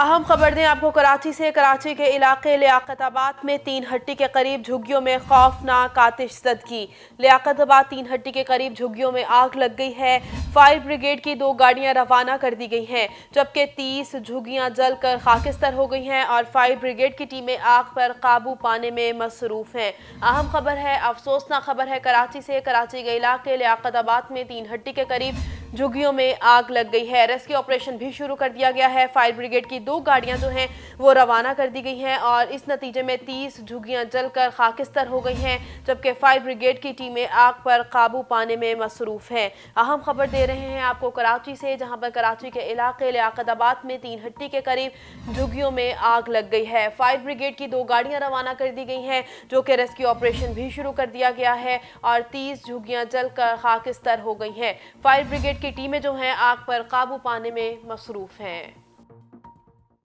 अहम खबर दें आपको कराची से कराची के इलाके लियाकताबाद में तीन हट्टी के करीब झुग्गियों में खौफनाक आतिश जदगी लियाकताबाद तीन हट्टी के करीब झुग्गियों में आग लग गई है फायर ब्रिगेड की दो गाड़ियां रवाना कर दी गई हैं जबकि तीस झुग्गियां जलकर खाकिस्तर हो गई हैं और फायर ब्रिगेड की टीमें आग पर काबू पाने में मसरूफ हैं अहम खबर है अफसोसनाक खबर है कराची से कराची के इलाके लियाकताबाद में तीन हट्टी के करीब झुग्गियों में आग लग गई है रेस्क्यू ऑपरेशन भी शुरू कर दिया गया है फायर ब्रिगेड की दो गाड़ियां जो हैं वो रवाना कर दी गई हैं और इस नतीजे में तीस झुग्गियां जलकर खाकिस्तर हो गई हैं जबकि फायर ब्रिगेड की टीमें आग पर काबू पाने में मसरूफ़ हैं अहम खबर दे रहे हैं आपको कराची से जहाँ पर कराची के इलाके लियाकताबाद में तीन हट्टी के करीब झुग्गियों में आग लग गई है फायर ब्रिगेड की दो गाड़ियाँ रवाना कर दी गई हैं जो कि रेस्क्यू ऑपरेशन भी शुरू कर दिया गया है और तीस झुग्गियाँ कर खाकिस्तर हो गई हैं फायर ब्रिगेड की टीमें जो हैं आग पर काबू पाने में मसरूफ़ हैं